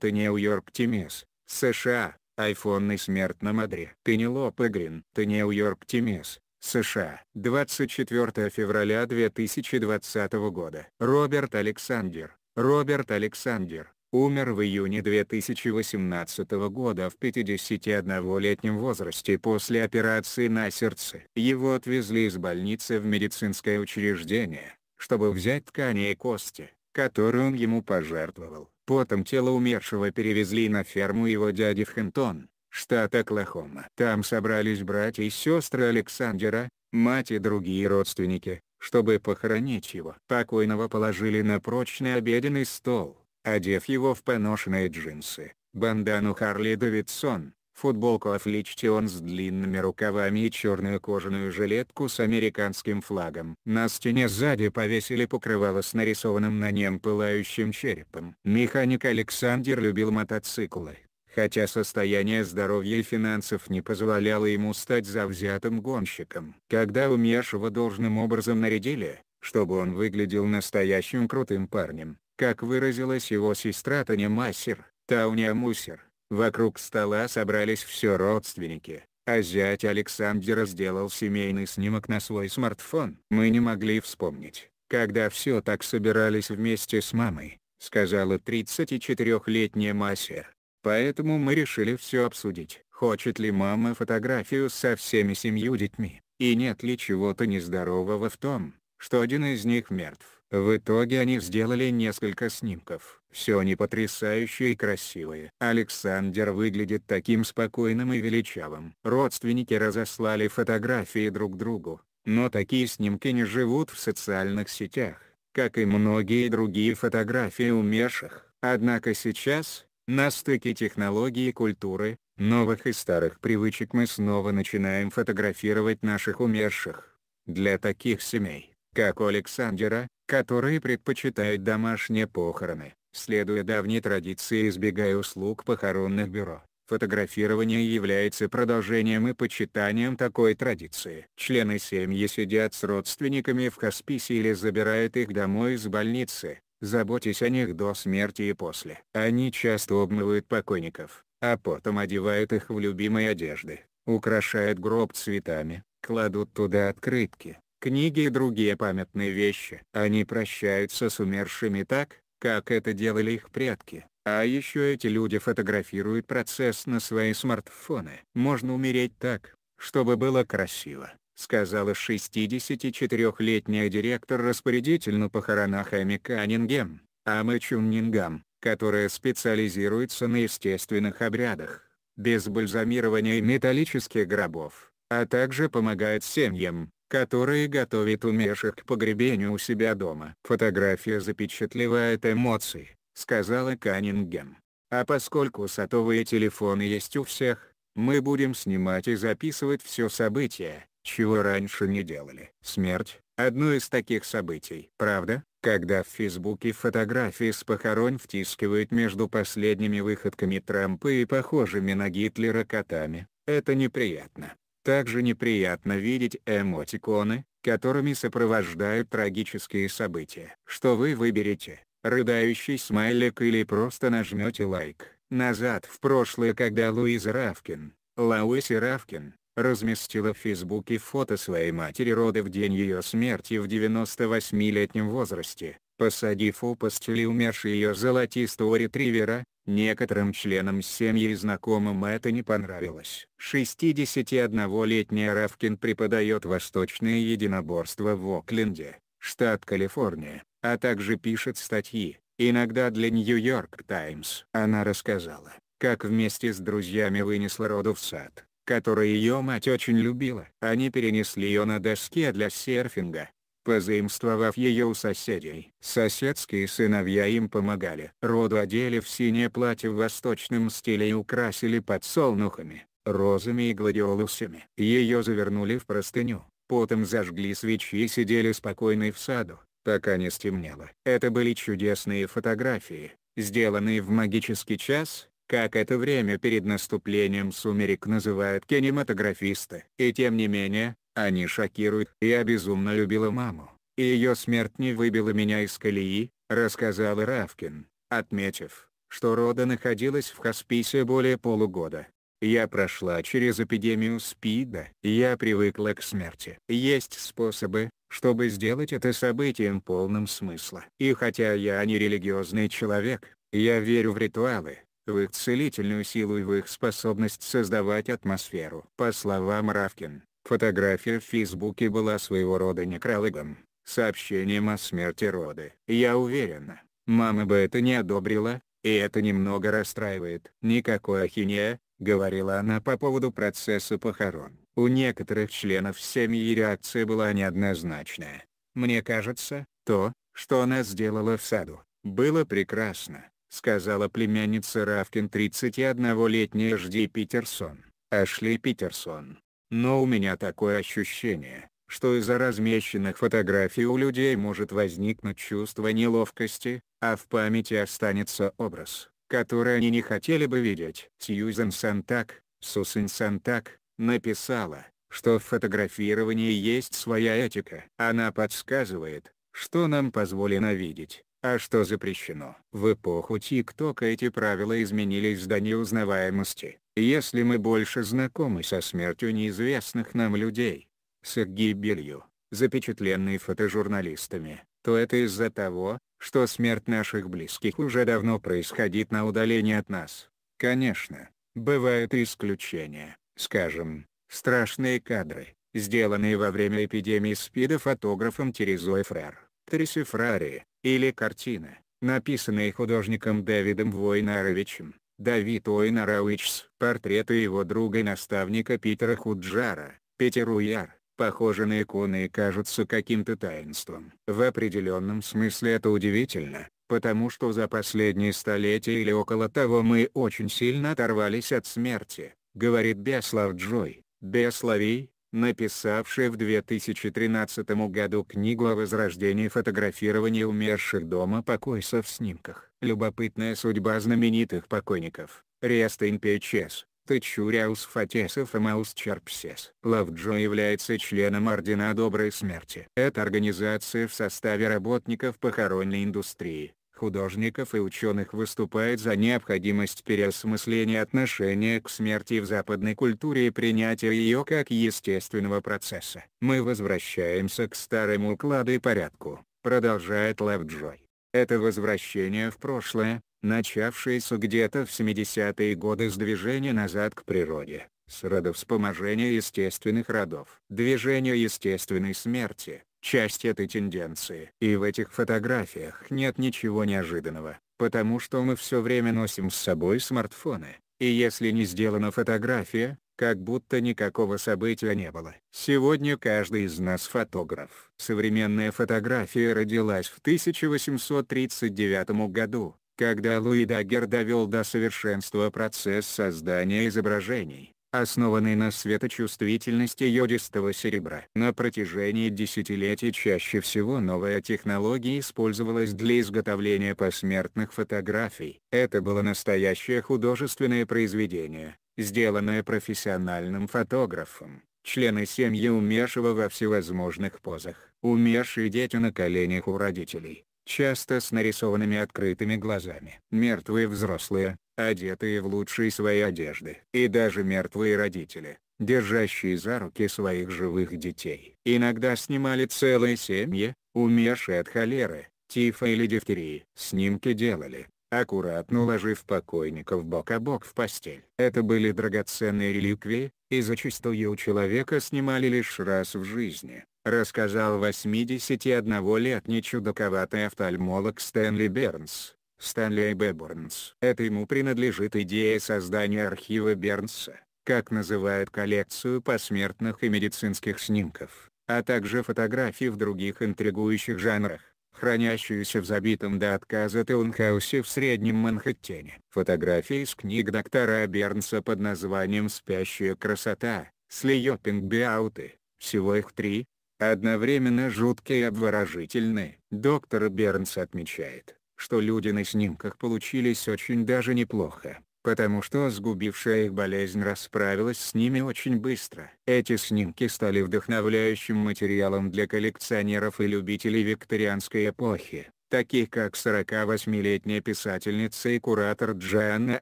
Ты Нью-Йорк Тимис, США, Айфонный iPhone на Мадре. одре. Ты не Грин. Ты Нью-Йорк Тимис, США. 24 февраля 2020 года. Роберт Александр. Роберт Александр. Умер в июне 2018 года в 51-летнем возрасте после операции на сердце. Его отвезли из больницы в медицинское учреждение, чтобы взять ткани и кости, которые он ему пожертвовал потом тело умершего перевезли на ферму его дяди в Хентон, штат Оклахома. Там собрались братья и сестры Александера, мать и другие родственники, чтобы похоронить его. Покойного положили на прочный обеденный стол, одев его в поношенные джинсы, бандану Харли Давидсон, Футболку Афличти он с длинными рукавами и черную кожаную жилетку с американским флагом. На стене сзади повесили покрывало с нарисованным на нем пылающим черепом. Механик Александр любил мотоциклы, хотя состояние здоровья и финансов не позволяло ему стать завзятым гонщиком. Когда умершего должным образом нарядили, чтобы он выглядел настоящим крутым парнем, как выразилась его сестра Таня Массер, Тауня Мусер, Вокруг стола собрались все родственники, а зять Александра сделал семейный снимок на свой смартфон. «Мы не могли вспомнить, когда все так собирались вместе с мамой», сказала 34-летняя мастер. «Поэтому мы решили все обсудить, хочет ли мама фотографию со всеми семью детьми, и нет ли чего-то нездорового в том, что один из них мертв». В итоге они сделали несколько снимков. Все они потрясающие и красивые. Александр выглядит таким спокойным и величавым. Родственники разослали фотографии друг другу, но такие снимки не живут в социальных сетях, как и многие другие фотографии умерших. Однако сейчас, на стыке технологий и культуры, новых и старых привычек мы снова начинаем фотографировать наших умерших. Для таких семей, как у Александра, которые предпочитают домашние похороны, следуя давней традиции избегая услуг похоронных бюро. Фотографирование является продолжением и почитанием такой традиции. Члены семьи сидят с родственниками в хосписе или забирают их домой из больницы, заботясь о них до смерти и после. Они часто обмывают покойников, а потом одевают их в любимые одежды, украшают гроб цветами, кладут туда открытки, книги и другие памятные вещи. Они прощаются с умершими так, как это делали их предки. А еще эти люди фотографируют процесс на свои смартфоны. «Можно умереть так, чтобы было красиво», — сказала 64-летняя директор распорядитель на похоронах Эми Каннингем, Амы Чуннингам, которая специализируется на естественных обрядах, без бальзамирования и металлических гробов, а также помогает семьям, которые готовят умерших к погребению у себя дома. Фотография запечатлевает эмоции, сказала Каннингем. А поскольку сотовые телефоны есть у всех, мы будем снимать и записывать все события, чего раньше не делали. Смерть – одно из таких событий. Правда, когда в Фейсбуке фотографии с похорон втискивают между последними выходками Трампа и похожими на Гитлера котами, это неприятно. Также неприятно видеть эмотиконы, которыми сопровождают трагические события. Что вы выберете, рыдающий смайлик или просто нажмете лайк. Назад в прошлое когда Луиза Равкин, Лауэси Равкин, разместила в Фейсбуке фото своей матери роды в день ее смерти в 98-летнем возрасте, посадив у постели умершей ее золотистого ретривера, Некоторым членам семьи и знакомым это не понравилось. 61-летняя Равкин преподает восточное единоборство в Окленде, штат Калифорния, а также пишет статьи, иногда для Нью-Йорк Таймс. Она рассказала, как вместе с друзьями вынесла роду в сад, который ее мать очень любила. Они перенесли ее на доске для серфинга, позаимствовав ее у соседей. Соседские сыновья им помогали. Роду одели в синее платье в восточном стиле и украсили подсолнухами, розами и гладиолусами. Ее завернули в простыню, потом зажгли свечи и сидели спокойно в саду, пока не стемнело. Это были чудесные фотографии, сделанные в магический час, как это время перед наступлением сумерек называют кинематографисты. И тем не менее, они шокируют. Я безумно любила маму, и ее смерть не выбила меня из колеи, рассказал Равкин, отметив, что рода находилась в хосписе более полугода. Я прошла через эпидемию СПИДа. Я привыкла к смерти. Есть способы, чтобы сделать это событием полным смысла. И хотя я не религиозный человек, я верю в ритуалы, в их целительную силу и в их способность создавать атмосферу. По словам Равкин, Фотография в Фейсбуке была своего рода некрологом, сообщением о смерти роды. Я уверена, мама бы это не одобрила, и это немного расстраивает. Никакой ахинея, говорила она по поводу процесса похорон. У некоторых членов семьи реакция была неоднозначная. Мне кажется, то, что она сделала в саду, было прекрасно, сказала племянница Равкин 31-летняя Жди Питерсон. Ашли Питерсон, но у меня такое ощущение, что из-за размещенных фотографий у людей может возникнуть чувство неловкости, а в памяти останется образ, который они не хотели бы видеть. Сьюзен Сантак, Сусин Сантак, написала, что в фотографировании есть своя этика. Она подсказывает, что нам позволено видеть, а что запрещено. В эпоху ТикТока эти правила изменились до неузнаваемости если мы больше знакомы со смертью неизвестных нам людей, с их гибелью, запечатленной фотожурналистами, то это из-за того, что смерть наших близких уже давно происходит на удалении от нас. Конечно, бывают исключения, скажем, страшные кадры, сделанные во время эпидемии СПИДа фотографом Терезой Фрер, Тереси Фрари, или картина, написанная художником Дэвидом Войнаровичем, Давид Ойнарауичс. Портреты его друга и наставника Питера Худжара, Петер Уяр, похожи на иконы и кажутся каким-то таинством. В определенном смысле это удивительно, потому что за последние столетия или около того мы очень сильно оторвались от смерти, говорит Беслав Джой. Беславий, написавшая в 2013 году книгу о возрождении фотографирования умерших дома покойцев в снимках. Любопытная судьба знаменитых покойников. Rest in Peaches, Течуриаус Фатесов и Маус Чарпсес. Лавджо является членом Ордена Доброй Смерти. Это организация в составе работников похоронной индустрии, художников и ученых выступает за необходимость переосмысления отношения к смерти в западной культуре и принятия ее как естественного процесса. Мы возвращаемся к старому укладу и порядку, продолжает Лавджой. Это возвращение в прошлое, начавшееся где-то в 70-е годы с движения назад к природе, с родовспоможения естественных родов. Движение естественной смерти, часть этой тенденции. И в этих фотографиях нет ничего неожиданного, потому что мы все время носим с собой смартфоны, и если не сделана фотография, как будто никакого события не было. Сегодня каждый из нас фотограф. Современная фотография родилась в 1839 году, когда Луи Дагер довел до совершенства процесс создания изображений основанный на светочувствительности йодистого серебра. На протяжении десятилетий чаще всего новая технология использовалась для изготовления посмертных фотографий. Это было настоящее художественное произведение, сделанное профессиональным фотографом. Члены семьи Умешева во всевозможных позах. Умершие дети на коленях у родителей, часто с нарисованными открытыми глазами. Мертвые взрослые, одетые в лучшие свои одежды. И даже мертвые родители, держащие за руки своих живых детей. Иногда снимали целые семьи, умершие от холеры, тифа или дифтерии. Снимки делали, аккуратно уложив покойников бок о бок в постель. Это были драгоценные реликвии, и зачастую у человека снимали лишь раз в жизни, рассказал 81-летний чудаковатый офтальмолог Стэнли Бернс. Стэнли а. Бернс. Это ему принадлежит идея создания архива Бернса, как называют коллекцию посмертных и медицинских снимков, а также фотографий в других интригующих жанрах хранящуюся в забитом до отказа таунхаусе в Среднем Манхэттене. Фотографии из книг доктора Бернса под названием «Спящая красота», «Слиопинг-биауты», всего их три, одновременно жуткие и обворожительные. Доктор Бернс отмечает, что люди на снимках получились очень даже неплохо, потому что сгубившая их болезнь расправилась с ними очень быстро. Эти снимки стали вдохновляющим материалом для коллекционеров и любителей викторианской эпохи таких как 48-летняя писательница и куратор Джоанна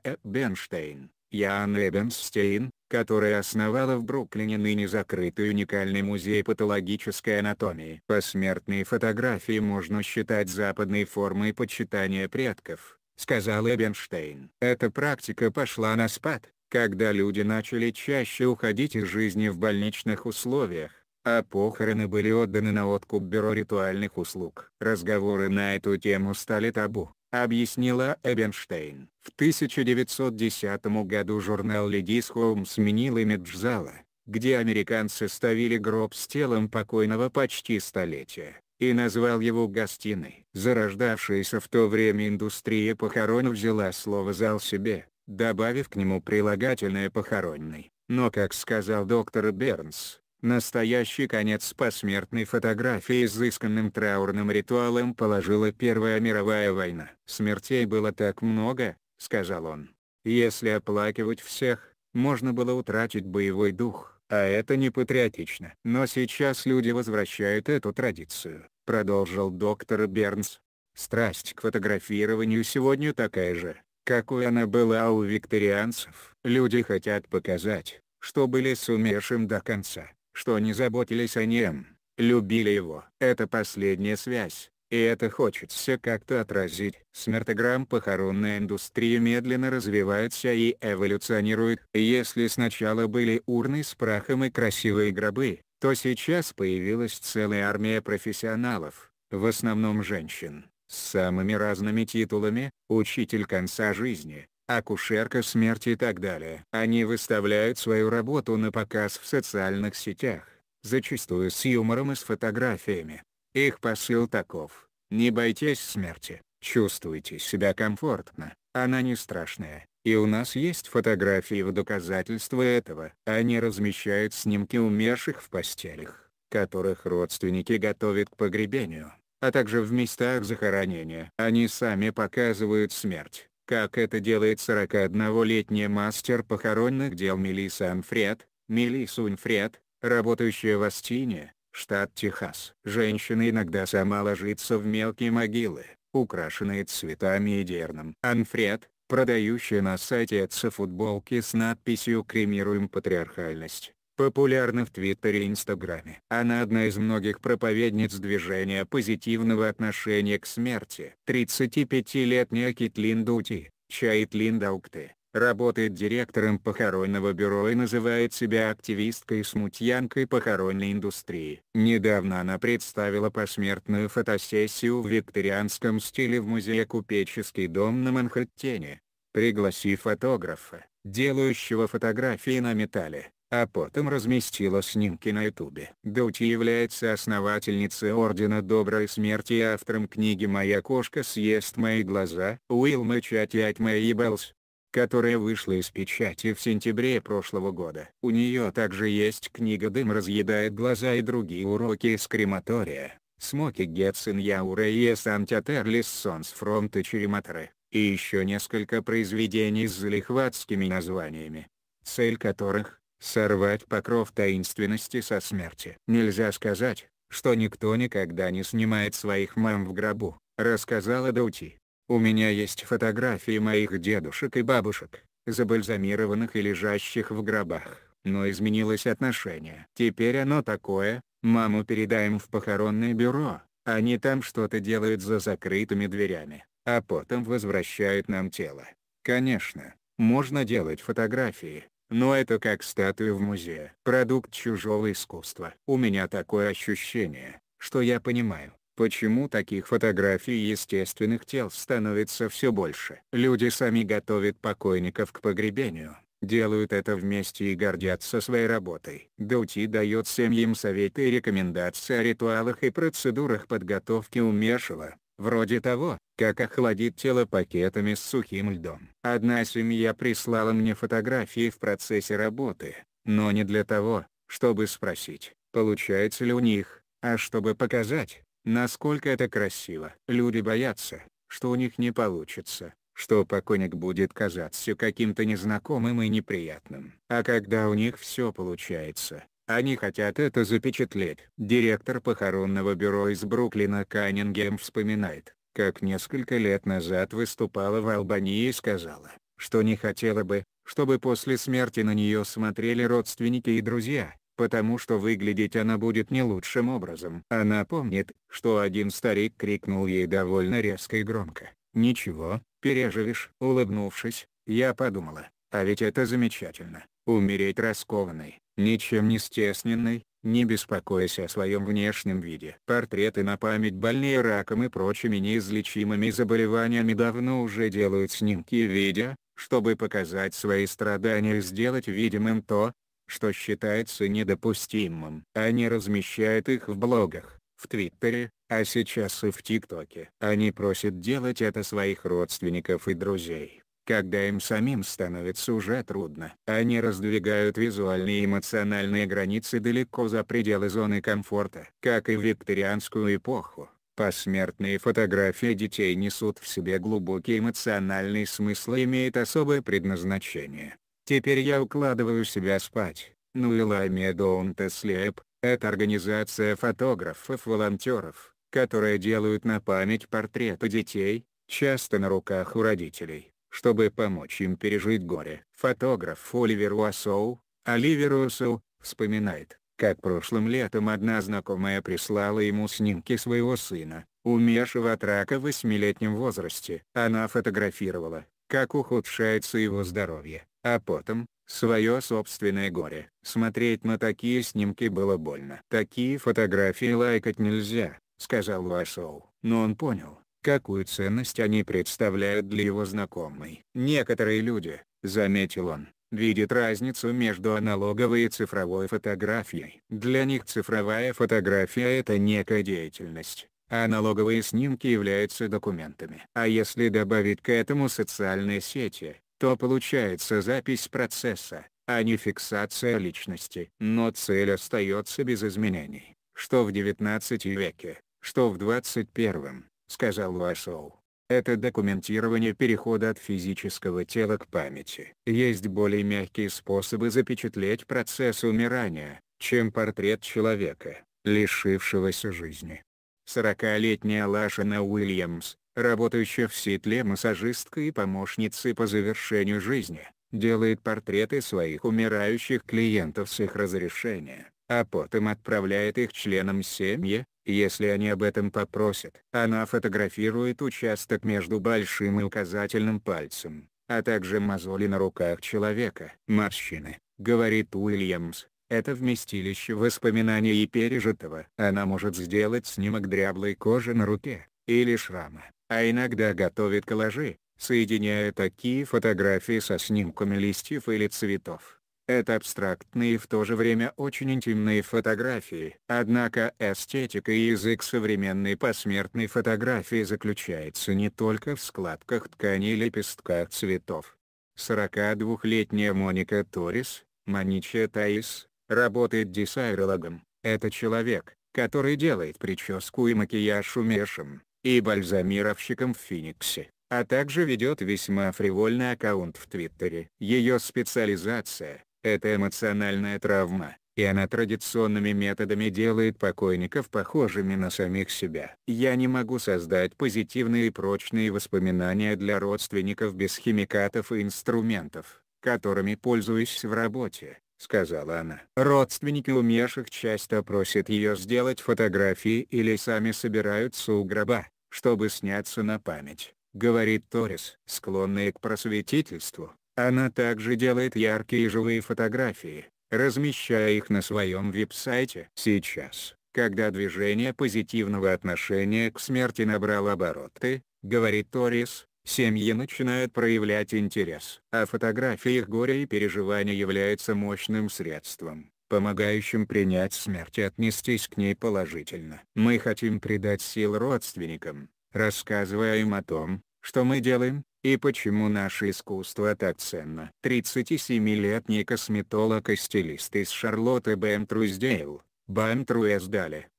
Эббенштейн, Ян Эббенстейн, которая основала в Бруклине ныне закрытый уникальный музей патологической анатомии. «Посмертные фотографии можно считать западной формой почитания предков», — сказал Эбенштейн. Эта практика пошла на спад, когда люди начали чаще уходить из жизни в больничных условиях, а похороны были отданы на откуп бюро ритуальных услуг. Разговоры на эту тему стали табу объяснила Эбенштейн. В 1910 году журнал Ladies Home сменил имидж зала, где американцы ставили гроб с телом покойного почти столетия, и назвал его гостиной. Зарождавшаяся в то время индустрия похорон взяла слово «зал» себе, добавив к нему прилагательное «похоронный». Но как сказал доктор Бернс, Настоящий конец посмертной фотографии изысканным траурным ритуалом положила Первая мировая война. «Смертей было так много», — сказал он. «Если оплакивать всех, можно было утратить боевой дух, а это не патриотично. Но сейчас люди возвращают эту традицию», — продолжил доктор Бернс. «Страсть к фотографированию сегодня такая же, какой она была у викторианцев. Люди хотят показать, что были сумершим до конца что они заботились о нем, любили его. Это последняя связь, и это хочется как-то отразить. Смертограмм похоронная индустрия медленно развивается и эволюционирует. Если сначала были урны с прахом и красивые гробы, то сейчас появилась целая армия профессионалов, в основном женщин, с самыми разными титулами, учитель конца жизни, акушерка смерти и так далее. Они выставляют свою работу на показ в социальных сетях, зачастую с юмором и с фотографиями. Их посыл таков. Не бойтесь смерти, чувствуйте себя комфортно, она не страшная. И у нас есть фотографии в доказательство этого. Они размещают снимки умерших в постелях, которых родственники готовят к погребению, а также в местах захоронения. Они сами показывают смерть как это делает 41-летняя мастер похоронных дел Мелисса Анфред, Мелисса Унфред, работающая в Астине, штат Техас. Женщина иногда сама ложится в мелкие могилы, украшенные цветами и дерном. Анфред, продающая на сайте отца футболки с надписью «Кремируем патриархальность», популярна в Твиттере и Инстаграме. Она одна из многих проповедниц движения позитивного отношения к смерти. 35-летняя Китлин Дути, Чайтлин Даукте, работает директором похоронного бюро и называет себя активисткой и смутьянкой похоронной индустрии. Недавно она представила посмертную фотосессию в викторианском стиле в музее «Купеческий дом» на Манхэттене, пригласив фотографа, делающего фотографии на металле а потом разместила снимки на ютубе. Доти является основательницей Ордена Доброй Смерти и автором книги «Моя кошка съест мои глаза» Уилма Чатиат Мэй Беллс которая вышла из печати в сентябре прошлого года. У нее также есть книга «Дым разъедает глаза» и другие уроки из крематория, «Смоки Гетсен Яуре и Сантятерлис Сонс Фронта Черематры», и еще несколько произведений с залихватскими названиями, цель которых сорвать покров таинственности со смерти. Нельзя сказать, что никто никогда не снимает своих мам в гробу, рассказала Доути. У меня есть фотографии моих дедушек и бабушек, забальзамированных и лежащих в гробах, но изменилось отношение. Теперь оно такое, маму передаем в похоронное бюро, они там что-то делают за закрытыми дверями, а потом возвращают нам тело. Конечно, можно делать фотографии, но это как статуя в музее. Продукт чужого искусства. У меня такое ощущение, что я понимаю, почему таких фотографий естественных тел становится все больше. Люди сами готовят покойников к погребению, делают это вместе и гордятся своей работой. Доути дает семьям советы и рекомендации о ритуалах и процедурах подготовки умершего, Вроде того, как охладить тело пакетами с сухим льдом. Одна семья прислала мне фотографии в процессе работы, но не для того, чтобы спросить, получается ли у них, а чтобы показать, насколько это красиво. Люди боятся, что у них не получится, что покойник будет казаться каким-то незнакомым и неприятным. А когда у них все получается, они хотят это запечатлеть. Директор похоронного бюро из Бруклина Каннингем вспоминает, как несколько лет назад выступала в Албании и сказала, что не хотела бы, чтобы после смерти на нее смотрели родственники и друзья, потому что выглядеть она будет не лучшим образом. Она помнит, что один старик крикнул ей довольно резко и громко. «Ничего, переживешь». Улыбнувшись, я подумала, а ведь это замечательно, умереть раскованной, ничем не стесненный, не беспокоясь о своем внешнем виде. Портреты на память больные раком и прочими неизлечимыми заболеваниями давно уже делают снимки видя, чтобы показать свои страдания и сделать видимым то, что считается недопустимым. Они размещают их в блогах, в Твиттере, а сейчас и в ТикТоке. Они просят делать это своих родственников и друзей когда им самим становится уже трудно. Они раздвигают визуальные и эмоциональные границы далеко за пределы зоны комфорта. Как и в викторианскую эпоху, Посмертные фотографии детей несут в себе глубокий эмоциональный смысл и имеют особое предназначение. Теперь я укладываю себя спать. Ну и Ламия Don't Sleep — это организация фотографов-волонтеров, которые делают на память портреты детей, часто на руках у родителей чтобы помочь им пережить горе. Фотограф Оливер Уассоу, Оливер Уассоу, вспоминает, как прошлым летом одна знакомая прислала ему снимки своего сына, умершего от рака в восьмилетнем возрасте. Она фотографировала, как ухудшается его здоровье, а потом, свое собственное горе. Смотреть на такие снимки было больно. Такие фотографии лайкать нельзя, сказал Вашоу. Но он понял, какую ценность они представляют для его знакомой. Некоторые люди, заметил он, видят разницу между аналоговой и цифровой фотографией. Для них цифровая фотография это некая деятельность, а аналоговые снимки являются документами. А если добавить к этому социальные сети, то получается запись процесса, а не фиксация личности. Но цель остается без изменений, что в 19 веке, что в 21 сказал Уайсоу. Это документирование перехода от физического тела к памяти. Есть более мягкие способы запечатлеть процесс умирания, чем портрет человека, лишившегося жизни. 40-летняя Лашина Уильямс, работающая в Ситле массажисткой и помощницей по завершению жизни, делает портреты своих умирающих клиентов с их разрешения, а потом отправляет их членам семьи, если они об этом попросят, она фотографирует участок между большим и указательным пальцем, а также мозоли на руках человека. Морщины, говорит Уильямс, это вместилище воспоминаний и пережитого. Она может сделать снимок дряблой кожи на руке, или шрама, а иногда готовит коллажи, соединяя такие фотографии со снимками листьев или цветов. Это абстрактные и в то же время очень интимные фотографии. Однако эстетика и язык современной посмертной фотографии заключается не только в складках ткани и лепестках цветов. 42-летняя Моника Торис, Манича Таис, работает дизайрологом. Это человек, который делает прическу и макияж умешем, и бальзамировщиком в Фениксе а также ведет весьма фривольный аккаунт в Твиттере. Ее специализация это эмоциональная травма, и она традиционными методами делает покойников похожими на самих себя. Я не могу создать позитивные и прочные воспоминания для родственников без химикатов и инструментов, которыми пользуюсь в работе. — сказала она. Родственники умерших часто просят ее сделать фотографии или сами собираются у гроба, чтобы сняться на память, говорит Торис. Склонные к просветительству, она также делает яркие и живые фотографии, размещая их на своем веб-сайте. Сейчас, когда движение позитивного отношения к смерти набрало обороты, говорит Торис, семьи начинают проявлять интерес. А фотографии их горя и переживания являются мощным средством, помогающим принять смерть и отнестись к ней положительно. Мы хотим придать сил родственникам, рассказывая им о том, что мы делаем, и почему наше искусство так ценно? 37-летний косметолог и стилист из Шарлотты Бэм Труздейл, Бэм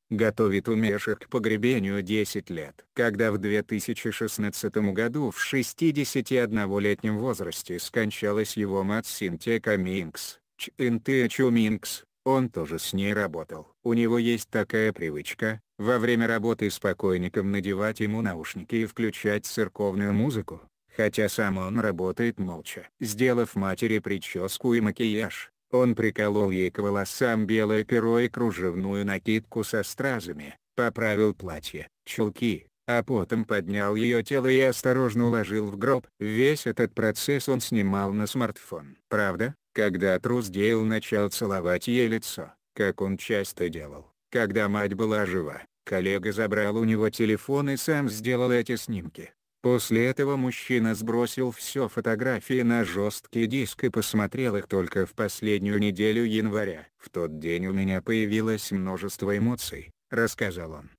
готовит умерших к погребению 10 лет. Когда в 2016 году в 61-летнем возрасте скончалась его мать Синтия Каминкс, Чинтия Чуминкс, он тоже с ней работал. У него есть такая привычка, во время работы с покойником надевать ему наушники и включать церковную музыку хотя сам он работает молча. Сделав матери прическу и макияж, он приколол ей к волосам белое перо и кружевную накидку со стразами, поправил платье, чулки, а потом поднял ее тело и осторожно уложил в гроб. Весь этот процесс он снимал на смартфон. Правда, когда трус Дейл начал целовать ей лицо, как он часто делал, когда мать была жива, коллега забрал у него телефон и сам сделал эти снимки. После этого мужчина сбросил все фотографии на жесткий диск и посмотрел их только в последнюю неделю января. «В тот день у меня появилось множество эмоций», — рассказал он.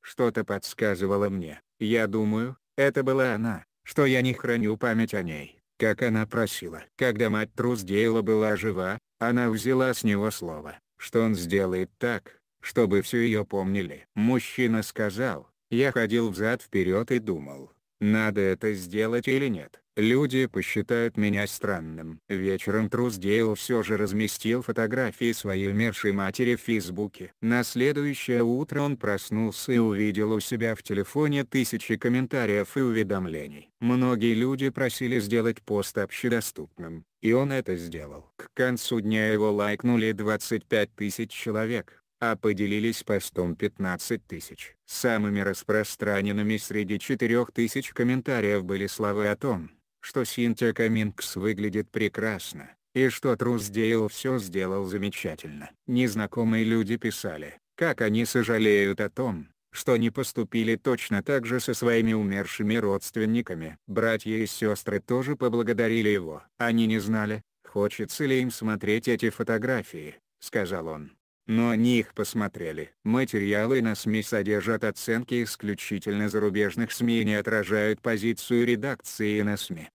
«Что-то подсказывало мне, я думаю, это была она, что я не храню память о ней, как она просила». Когда мать Труздейла была жива, она взяла с него слово, что он сделает так, чтобы все ее помнили. Мужчина сказал, я ходил взад-вперед и думал, надо это сделать или нет. Люди посчитают меня странным. Вечером Труздейл все же разместил фотографии своей умершей матери в Фейсбуке. На следующее утро он проснулся и увидел у себя в телефоне тысячи комментариев и уведомлений. Многие люди просили сделать пост общедоступным, и он это сделал. К концу дня его лайкнули 25 тысяч человек а поделились постом 15 тысяч. Самыми распространенными среди 4 тысяч комментариев были слова о том, что Синтия Каминкс выглядит прекрасно, и что Трус Труздейл все сделал замечательно. Незнакомые люди писали, как они сожалеют о том, что не поступили точно так же со своими умершими родственниками. Братья и сестры тоже поблагодарили его. Они не знали, хочется ли им смотреть эти фотографии, сказал он но они их посмотрели. Материалы на СМИ содержат оценки исключительно зарубежных СМИ и не отражают позицию редакции на СМИ.